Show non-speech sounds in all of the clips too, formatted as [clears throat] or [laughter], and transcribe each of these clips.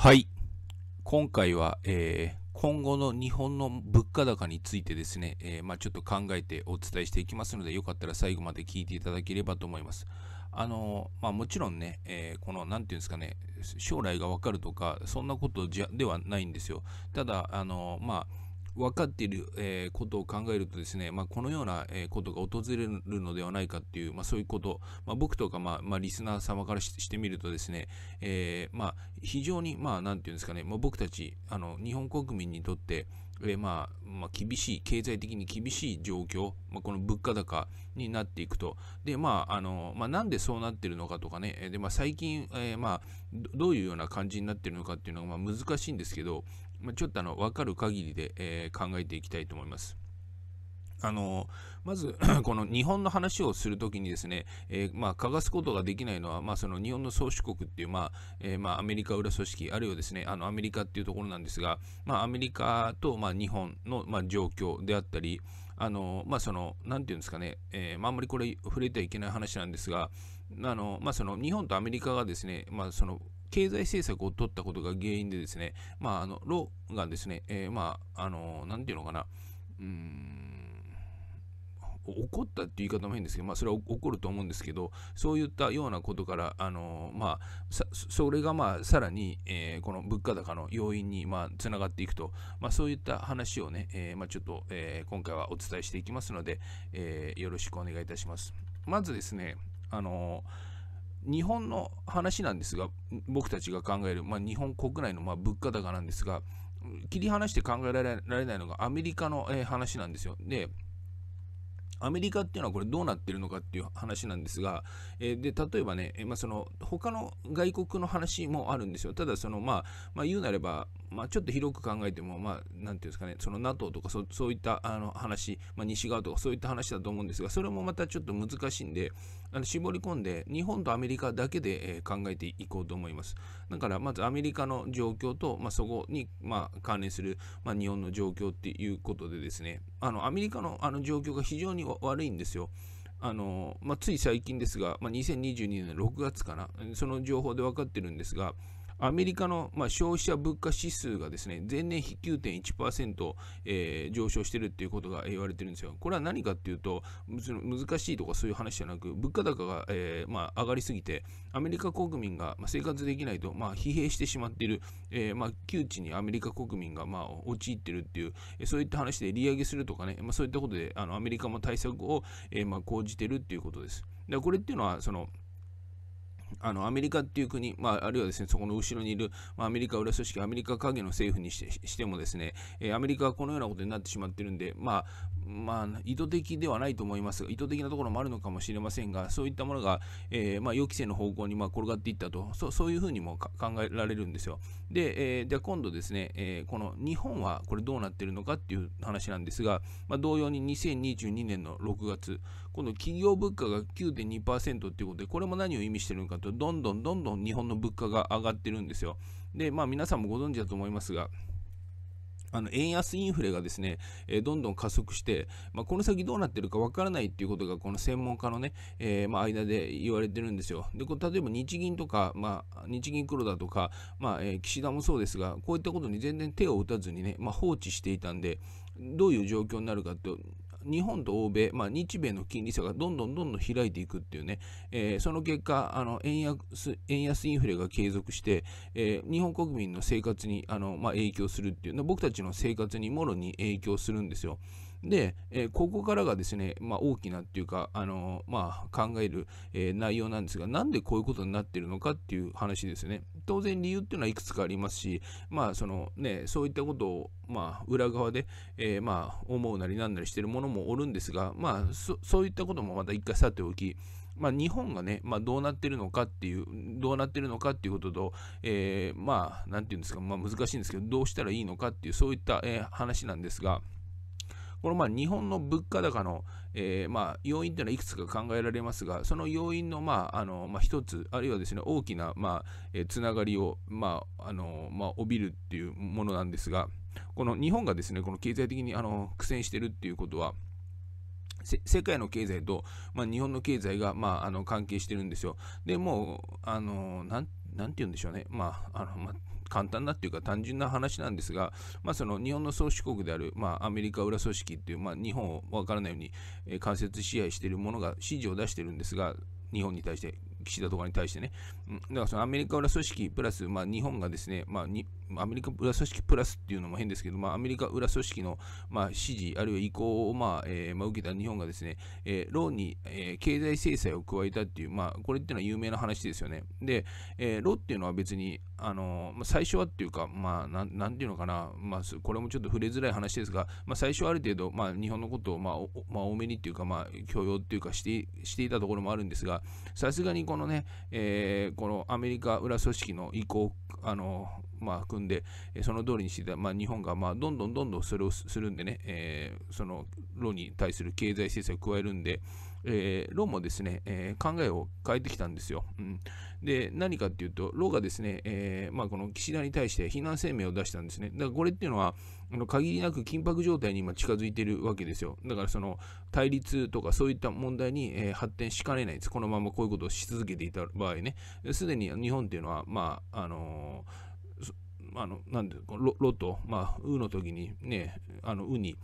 はい。今回は、えー、今後の日本の物価高についてですね、えー、まあ、ちょっと考えてお伝えしていきますので、よかったら最後まで聞いていただければと思います。あのまあ、もちろんね、えー、この、何て言うんですかね、将来がわかるとか、そんなことじゃではないんですよ。ただ、あのまあ分かっている、えことを考えるとですね、まあ、このような、えことが訪れるのではないかっていう、まあ、そういうこと、まあ、僕とか、まあまあ、リスナー様からしてみるとですね、えーまあ、非常に、まあ、なんていうんですかね、まあ、僕たちあの日本国民にとって、えーまあまあ、厳しい経済的に厳しい状況、まあ、この物価高になっていくとで、まああのまあ、なんでそうなってるのかとかねで、まあ、最近、えーまあ、どういうような感じになってるのかっていうのが、まあ、難しいんですけど、まあ、ちょっとあの分かる限りで、えー、考えていきたいと思います。あのまず [clears throat] この日本の話をするときにですね、えー、まあ、かがすことができないのは、まあ、その日本の宗主国っていう、まあえー、まあ、アメリカ裏組織、あるいはですねあのアメリカっていうところなんですが、まあ、アメリカと、ま日本の、ま状況であったり、あのまあ、その、なていうんですかね、えー、まあ、あんまりこれ触れてはいけない話なんですが、あのまあ、その日本とアメリカがですね、まあ、その経済政策を取ったことが原因でですね、まあ、あの、ロがですね、えー、まあ、あの、なんていうのかな、うーん、怒ったっていう言い方も変ですけど、まあ、それは怒ると思うんですけど、そういったようなことから、あのまあ、それが、まあ、さらに、えー、この物価高の要因に、まあ、つながっていくと、まあ、そういった話をね、えー、まあ、ちょっと、えー、今回はお伝えしていきますので、えよろしくお願いいたします。まずですね、あのー日本の話なんですが、僕たちが考える、まあ、日本国内のま物価高なんですが、切り離して考えられないのがアメリカの話なんですよ。で、アメリカっていうのはこれどうなってるのかっていう話なんですが、えー、で例えばね、えー、まあ、その他の外国の話もあるんですよ。ただその、まあ、まあ、言うなれば、まあ、ちょっと広く考えても、まあ、なんていうんですかね、その NATO とかそそういったあの話、まあ、西側とかそういった話だと思うんですが、それもまたちょっと難しいんで、あの絞り込んで、日本とアメリカだけで、えー、考えていこうと思います。だから、まずアメリカの状況と、まあ、そこに、まあ、関連する、まあ、日本の状況っていうことでですね、あのアメリカのあの状況が非常に悪いんですよ。あのまあ、つい最近ですが、まあ、2022年6月かな、その情報で分かってるんですが、アメリカの、まあ、消費者物価指数がですね、前年比9.1%、えー、上昇してるっていうことが言われてるんですよ。これは何かっていうと、難しいとかそういう話じゃなく、物価高が、えー、まあ、上がりすぎて、アメリカ国民が生活できないと、まあ、疲弊してしまっている、えー、まあ、窮地にアメリカ国民が、まあ、陥ってるっていう、そういった話で利上げするとかね、まあ、そういったことで、あの、アメリカも対策を、えー、まあ、講じてるっていうことです。でこれっていうのは、その、あのアメリカっていう国、まあ、あるいはですねそこの後ろにいる、まあ、アメリカ裏組織、アメリカ影の政府にしてしてもですね、えー、アメリカはこのようなことになってしまっているんで、まあ、まあ、意図的ではないと思いますが、意図的なところもあるのかもしれませんが、そういったものが、えー、まあ、予期せぬ方向にまあ転がっていったと、そそういうふうにも考えられるんですよ。で、えー、今度ですね、えー、この日本はこれどうなっているのかっていう話なんですが、まあ、同様に2022年の6月、この企業物価が9.2%っていうことで、これも何を意味してるのかと、どんどんどんどん日本の物価が上がってるんですよ。で、まあ皆さんもご存知だと思いますが、あの円安インフレがですね、えー、どんどん加速して、まあ、この先どうなってるかわからないっていうことが、この専門家のね、えー、まあ間で言われてるんですよ。で、これ例えば日銀とか、まあ、日銀黒田とか、まあえ岸田もそうですが、こういったことに全然手を打たずにね、まあ、放置していたんで、どういう状況になるかと日本と欧米、まあ、日米の金利差がどんどんどんどん開いていくっていうね、えー、その結果あの円安、円安インフレが継続して、えー、日本国民の生活にあの、まあ、影響するっていう、僕たちの生活にもろに影響するんですよ。で、えー、ここからがですね、まあ、大きなっていうか、あのー、まあ、考える、えー、内容なんですが、なんでこういうことになってるのかっていう話ですね。当然理由っていうのはいくつかありますし、まあ、そのね、そういったことを、まあ、裏側で、えまあ、思うなりなんなりしてるものもおるんですが、まあ、そういったこともまた一回さておき、まあ、日本がね、まあ、どうなってるのかっていう、どうなってるのかっていうことと、えまあ、なんていうんですか、まあ、難しいんですけど、どうしたらいいのかっていう、そういった、え話なんですが、このまあ日本の物価高の、えー、まあ要因というのはいくつか考えられますが、その要因のまああのまあ一つ、あるいはですね大きなまあ、えつながりをまああのまあ帯びるっていうものなんですが、この日本がですねこの経済的にあの苦戦しているということは。世界の経済と、まあ、日本の経済が、まあ、あの関係してるんですよ。でもう、あのなんなんて言うんでしょうね、まああのまあ、簡単なっていうか単純な話なんですが、まあ、その日本の宗主国である、まあ、アメリカ裏組織っていう、まあ、日本を分からないように、えー、間接支配しているものが指示を出してるんですが、日本に対して岸田とかに対してね、だからそのアメリカ裏組織プラス、まあ、日本がですね、まあに、アメリカ裏組織プラスっていうのも変ですけど、まあ、アメリカ裏組織の、まあ、指示、あるいは意向を、まあえーまあ、受けた日本がですね、えー、ローに、えー、経済制裁を加えたっていう、まあ、これっていうのは有名な話ですよね。で、えー、ローっていうのは別に、あのまあ、最初はっていうか、まあ、なんなんていうのかな、まあ、これもちょっと触れづらい話ですが、まあ、最初はある程度、まあ、日本のことを、まあまあ、多めにっていうか、まあ、許容っていうかしてしていたところもあるんですが、さすがにこのね、えー、このアメリカ裏組織の意向、あのまあ、組んで、その通りにしてた、まあ、日本が、まあ、どんどんどんどんそれをするんでね、えー、そのロに対する経済制裁を加えるんで、えー、ロもですね、えー、考えを変えてきたんですよ。うん、で、何かっていうと、ロがですね、えー、まあ、この岸田に対して非難声明を出したんですね。だからこれっていうのは、あの限りなく緊迫状態に今近づいてるわけですよ。だからその対立とかそういった問題に、えー、発展しかねないです。このままこういうことをし続けていた場合ね。すでに日本っていうのは、まあ、あのーあの、なんで、ロロと、まあ、ウの時にね、あの、ウに、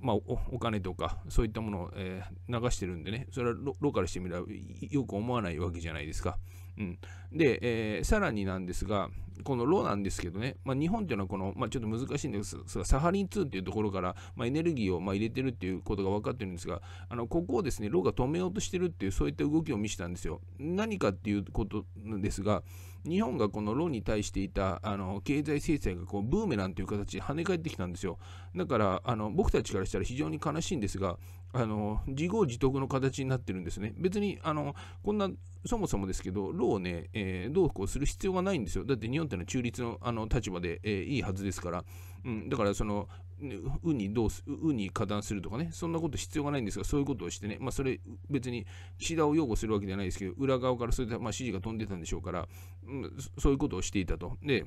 まあお、お金とかそういったものを、えー、流してるんでね、それはロからしてみればよく思わないわけじゃないですか。うん、で、えー、さらになんですが、このロなんですけどね、まあ、日本っていうのはこの、まあ、ちょっと難しいんですが、サハリン2っていうところから、まあ、エネルギーをま入れてるっていうことが分かってるんですが、あのここをですね、ロが止めようとしてるっていう、そういった動きを見せたんですよ。何かっていうことですが、日本がこのロに対していたあの経済制裁がこうブーメランという形で跳ね返ってきたんですよ。だからあの僕たちからしたら非常に悲しいんですが、あの自業自得の形になってるんですね。別にあのこんなそもそもですけど、ローをね、えー、どうこうする必要がないんですよ。だって日本ってのは中立のあの立場で、えー、いいはずですから、うん、だからその、運にどうす、運に加担するとかね、そんなこと必要がないんですが、そういうことをしてね、まあ、それ、別に岸田を擁護するわけじゃないですけど、裏側からそういった、まあ、指示が飛んでたんでしょうから、うん、そういうことをしていたと。で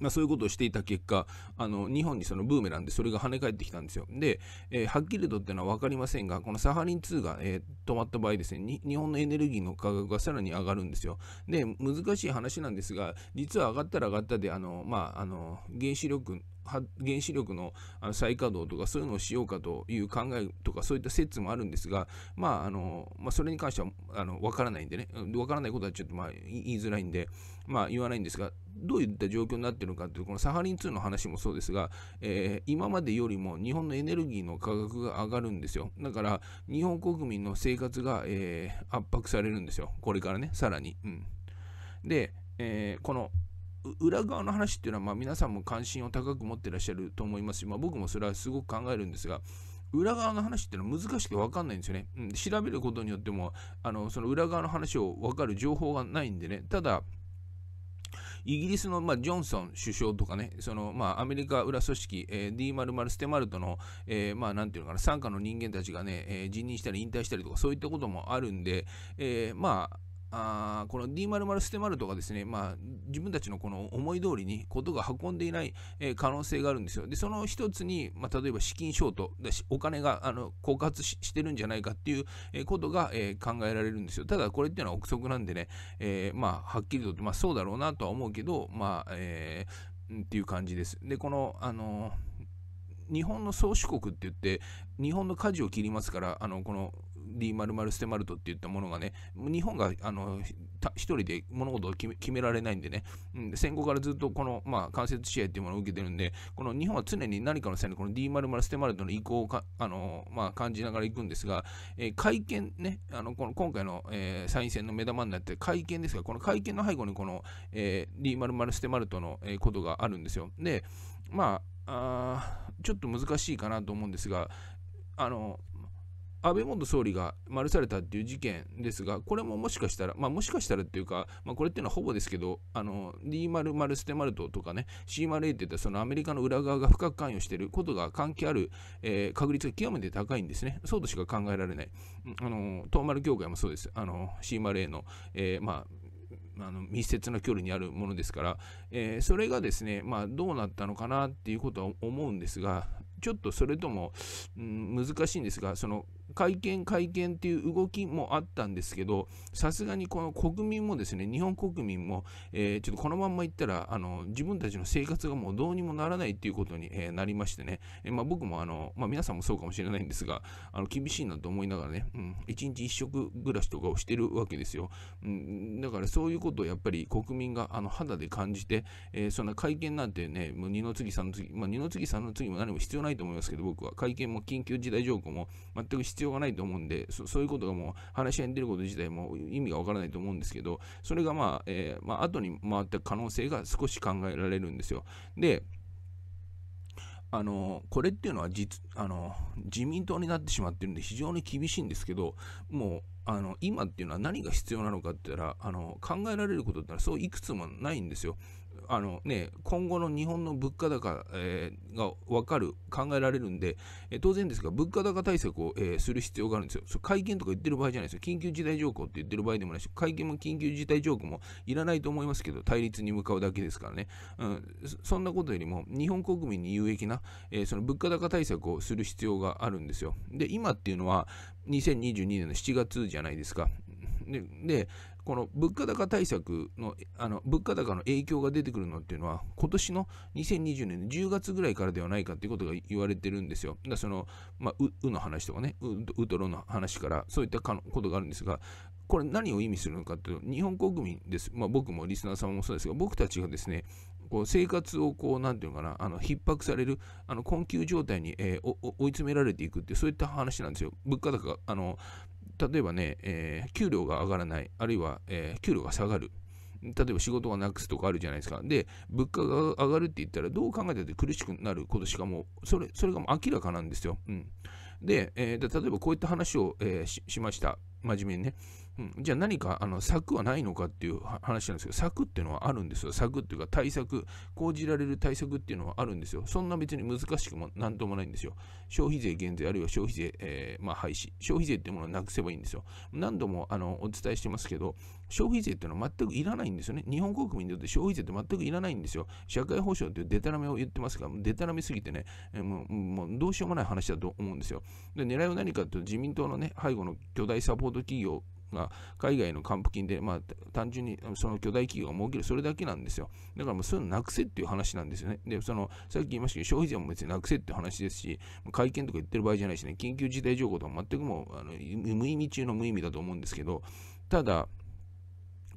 まあ、そういうことをしていた結果、あの日本にそのブーメランでそれが跳ね返ってきたんですよ。で、えー、はっきりとっていうのは分かりませんが、このサハリン2が、えー、止まった場合ですね日本のエネルギーの価格がさらに上がるんですよ。で、難しい話なんですが、実は上がったら上がったで、あのまあ、あの原子力原子力の再稼働とかそういうのをしようかという考えとかそういった説もあるんですが、まああのまあ、それに関してはあの分からないんでね分からないことはちょっとまあ言いづらいんでまあ、言わないんですが、どういった状況になっているかという、このサハリン2の話もそうですが、えー、今までよりも日本のエネルギーの価格が上がるんですよ。だから、日本国民の生活が、えー、圧迫されるんですよ。これからね、さらに。うん、で、えー、この裏側の話っていうのは、まあ、皆さんも関心を高く持ってらっしゃると思いますし、まあ、僕もそれはすごく考えるんですが、裏側の話っていうのは難しくて分かんないんですよね。うん、調べることによっても、あのその裏側の話を分かる情報がないんでね、ただ、イギリスの、まあ、ジョンソン首相とかね、その、まあ、アメリカ裏組織、えー、D○○ ステマルトの、えー、まあ、なんていうのかな、傘下の人間たちがね、えー、辞任したり引退したりとか、そういったこともあるんで、えー、まあ、あこの d ○○ステマルかですね、まあ、自分たちのこの思い通りにことが運んでいない、えー、可能性があるんですよ。で、その一つに、まあ、例えば資金ショートだし、お金があの枯渇してるんじゃないかっていう、えー、ことが、えー、考えられるんですよ。ただ、これっていうのは憶測なんでね、えまあ、はっきりと、まあ、そうだろうなとは思うけど、まあ、えー、っていう感じです。で、この、あの日本の宗主国って言って、日本の舵を切りますから、あの、この、D 〇〇ステマルトっていったものがね、日本があの一人で物事を決められないんでね、うん、戦後からずっとこの、まあ、間接試合っていうものを受けてるんで、この日本は常に何かの際にこの D ○○ステマルトの意向をあの、まあ、感じながら行くんですが、えー、会見ね、あのこの今回の、えー、参院選の目玉になって会見ですが、この会見の背後にこの、えー、D ○○ステマルトの、えー、ことがあるんですよ。で、まあ、あちょっと難しいかなと思うんですが、あの安倍元総理が丸されたっていう事件ですが、これももしかしたら、まあ、もしかしたらっていうか、まあ、これっていうのはほぼですけど、あの、d 丸丸ステマルトとかね、c 丸 a っていったそのアメリカの裏側が深く関与していることが関係ある、えー、確率が極めて高いんですね。そうとしか考えられない。あの、東丸協会もそうです。あの、c 丸 a の、えー、まあ、あの密接な距離にあるものですから、えー、それがですね、まあ、どうなったのかなっていうことは思うんですが、ちょっとそれとも、うん、難しいんですが、その会見会見っていう動きもあったんですけど、さすがにこの国民もですね、日本国民も、えー、ちょっとこのまんまいったら、あの、自分たちの生活がもうどうにもならないっていうことに、えー、なりましてね、えー、まあ、僕もあの、まあ、皆さんもそうかもしれないんですが、あの、厳しいなと思いながらね、うん、一日一食暮らしとかをしてるわけですよ。うん、だからそういうことをやっぱり国民があの肌で感じて、えそんな会見なんてね、もう二の次三の次、まあ、二の次三の次も何も必要ないと思いますけど、僕は会見も緊急事態条項も全く必要必要がないと思うんで、そういうことがもう話し合いに出ること自体も意味がわからないと思うんですけど、それがまあ、えー、まあ、後に回った可能性が少し考えられるんですよ。で、あのこれっていうのは実あの自民党になってしまってるんで非常に厳しいんですけどもうあの今っていうのは何が必要なのかって言ったらあの考えられることってのはそういくつもないんですよ。あのね、今後の日本の物価高、えー、が分かる、考えられるんで、えー、当然ですが、物価高対策を、えー、する必要があるんですよ。そ会見とか言ってる場合じゃないですよ。緊急事態条項って言ってる場合でもないし、会見も緊急事態条項もいらないと思いますけど、対立に向かうだけですからね。うん、そんなことよりも、日本国民に有益な、えその物価高対策をする必要があるんですよ。で、今っていうのは、2022年の7月じゃないですか。ででこの物価高対策のあの物価高の影響が出てくるのっていうのは今年の2020年10月ぐらいからではないかっていうことが言われてるんですよ。だその、まあ、うの話とかねうとろの話からそういったことがあるんですがこれ何を意味するのかというと日本国民です、まあ、僕もリスナーさんもそうですが僕たちがですねこう生活をこう何て言うのかなあの逼迫されるあの困窮状態に、えー、追い詰められていくってそういった話なんですよ。物価高あの例えばね、えー、給料が上がらない、あるいは、えー、給料が下がる。例えば仕事がなくすとかあるじゃないですか。で、物価が上がるって言ったら、どう考えたって苦しくなることしかもう、それ、それがもう明らかなんですよ。うん。で、えー、例えばこういった話を、えー、しました。真面目にね。うん、じゃあ何かあの策はないのかっていう話なんですけど、策っていうのはあるんですよ。策っていうか対策、講じられる対策っていうのはあるんですよ。そんな別に難しくも何ともないんですよ。消費税減税あるいは消費税、えー、まあ、廃止。消費税っていうものをなくせばいいんですよ。何度もあのお伝えしてますけど、消費税っていうのは全くいらないんですよね。日本国民にとって消費税って全くいらないんですよ。社会保障っていうデタラメを言ってますが、デタラメすぎてね、えー、もうもうどうしようもない話だと思うんですよ。で狙いは何かっていうと、自民党のね、背後の巨大サポート企業が海外の還付金で、まあ、単純にその巨大企業が儲ける、それだけなんですよ。だからもうそういうのなくせっていう話なんですよね。で、その、さっき言いましたけど、消費税も別になくせって話ですし、会見とか言ってる場合じゃないしね、緊急事態情報とか全くもうあの無意味中の無意味だと思うんですけど、ただ、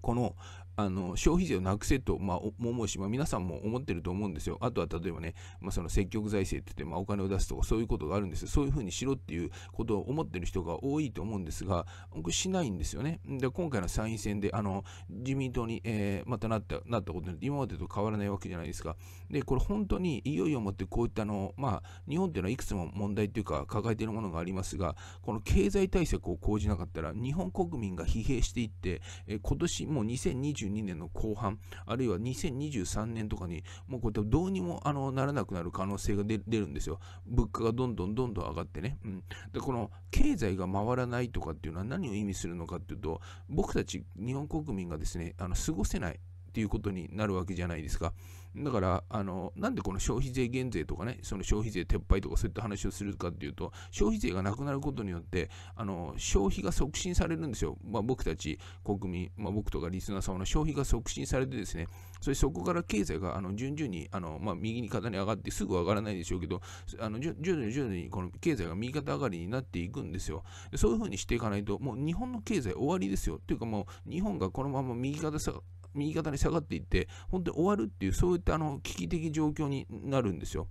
この、あの消費税をなくせと、まあ、思うし、まあ、皆さんも思ってると思うんですよ。あとは例えばね、まあ、その積極財政って言って、まあ、お金を出すとかそういうことがあるんですそういうふうにしろっていうことを思ってる人が多いと思うんですが、僕しないんですよね。で、今回の参院選で、あの、自民党に、えー、またなった、なったことに今までと変わらないわけじゃないですか。で、これ本当にいよいよもってこういったの、まあ、日本っていうのはいくつも問題というか抱えているものがありますが、この経済対策を講じなかったら、日本国民が疲弊していって、えー、今年もう2020 2022年の後半、あるいは2023年とかに、もうこうやってどうにもあのならなくなる可能性が出るんですよ。物価がどんどんどんどん上がってね。うん、でこの経済が回らないとかっていうのは何を意味するのかっていうと、僕たち日本国民がですね、あの過ごせないっていうことになるわけじゃないですか。だから、あの、なんでこの消費税減税とかね、その消費税撤廃とかそういった話をするかっていうと、消費税がなくなることによって、あの、消費が促進されるんですよ。まあ、僕たち国民、まあ、僕とかリスナー様の消費が促進されてですね、それそこから経済が、あの、順々に、あの、まあ、右に肩に上がって、すぐ上がらないでしょうけど、あの、徐々に徐々にこの経済が右肩上がりになっていくんですよ。そういうふうにしていかないと、もう日本の経済終わりですよ。というかもう、日本がこのまま右肩下がり、右肩に下がっていって、本当に終わるっていう、そういったあの危機的状況になるんですよ。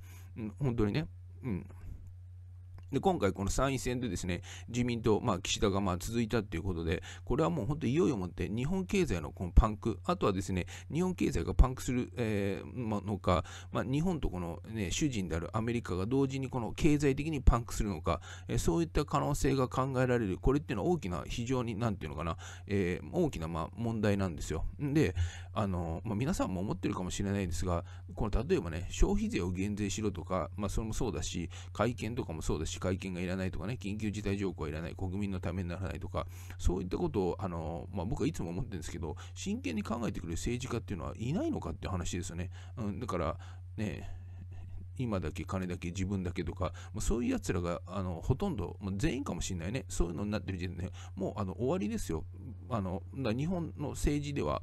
本当にね。うん、で今回、この参院選でですね自民党、まあ、岸田がまあ続いたということで、これはもう本当、いよいよもって日本経済のこのパンク、あとはですね日本経済がパンクする、えー、のか、まあ、日本とこの、ね、主人であるアメリカが同時にこの経済的にパンクするのか、えー、そういった可能性が考えられる、これっていうのは大きな、非常に、なんていうのかな、えー、大きなまあ問題なんですよ。で、あの、まあ、皆さんも思ってるかもしれないですが、この例えばね、消費税を減税しろとか、まあ、それもそうだし、会見とかもそうだし、会見がいらないとかね、緊急事態条項はいらない、国民のためにならないとか、そういったことを、あの、まあ、僕はいつも思ってるんですけど、真剣に考えてくれる政治家っていうのはいないのかっていう話ですよね。うん、だから、ね、今だけ金だけ自分だけとか、まあ、そういうやつらがあのほとんど、まあ、全員かもしれないねそういうのになってる時点で、ね、もうあの終わりですよあの日本の政治では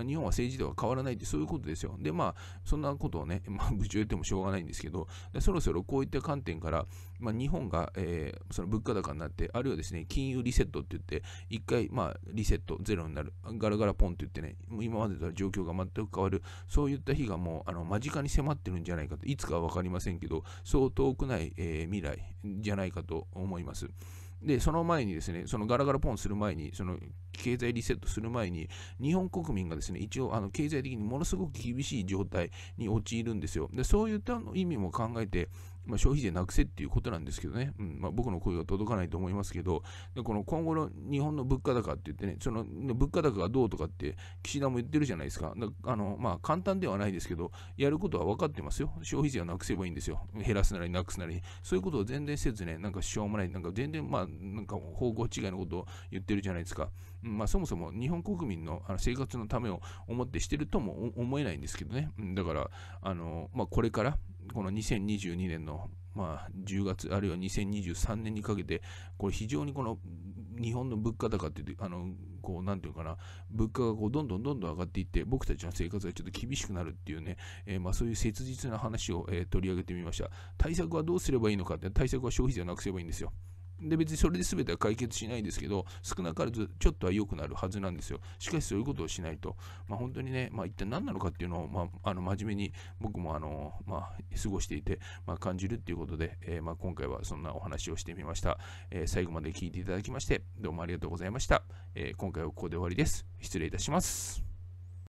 日本は政治では変わらないって、そういうことですよ。で、まあ、そんなことをね、[laughs] まあ、愚痴を言ってもしょうがないんですけど、そろそろこういった観点から、まあ、日本が、えー、その物価高になって、あるいはですね、金融リセットって言って、一回、まあ、リセット、ゼロになる、ガラガラポンって言ってね、もう今までとは状況が全く変わる、そういった日がもう、あの、間近に迫ってるんじゃないかと、いつかは分かりませんけど、そう遠くない、えー、未来じゃないかと思います。で、その前にですね、そのガラガラポンする前に、その経済リセットする前に、日本国民がですね、一応あの経済的にものすごく厳しい状態に陥るんですよ。で、そういった意味も考えて、まあ、消費税なくせっていうことなんですけどね、うんまあ、僕の声は届かないと思いますけど、でこの今後の日本の物価高って言ってね、その物価高がどうとかって岸田も言ってるじゃないですか、あのまあ、簡単ではないですけど、やることは分かってますよ、消費税はなくせばいいんですよ、減らすなりなくすなり、そういうことを全然せずね、なんかしょうもない、なんか全然、まあ、なんか方向違いのことを言ってるじゃないですか、うんまあ、そもそも日本国民のあの生活のためを思ってしてるとも思えないんですけどね、だから、あのまあ、これから、この2022年の、まあ、10月、あるいは2023年にかけて、これ非常にこの日本の物価高ってあの、こう、なんていうかな、物価がこうどんどんどんどん上がっていって、僕たちの生活がちょっと厳しくなるっていうね、えー、まあ、そういう切実な話を、えー、取り上げてみました。対策はどうすればいいのかって、対策は消費税をなくせばいいんですよ。で別にそれで全ては解決しないですけど少なからずちょっとは良くなるはずなんですよしかしそういうことをしないと、まあ、本当にね、まあ、一体何なのかっていうのを、まあ、あの真面目に僕もあの、まあ、過ごしていて、まあ、感じるっていうことで、えー、まあ、今回はそんなお話をしてみました、えー、最後まで聞いていただきましてどうもありがとうございました、えー、今回はここで終わりです失礼いたします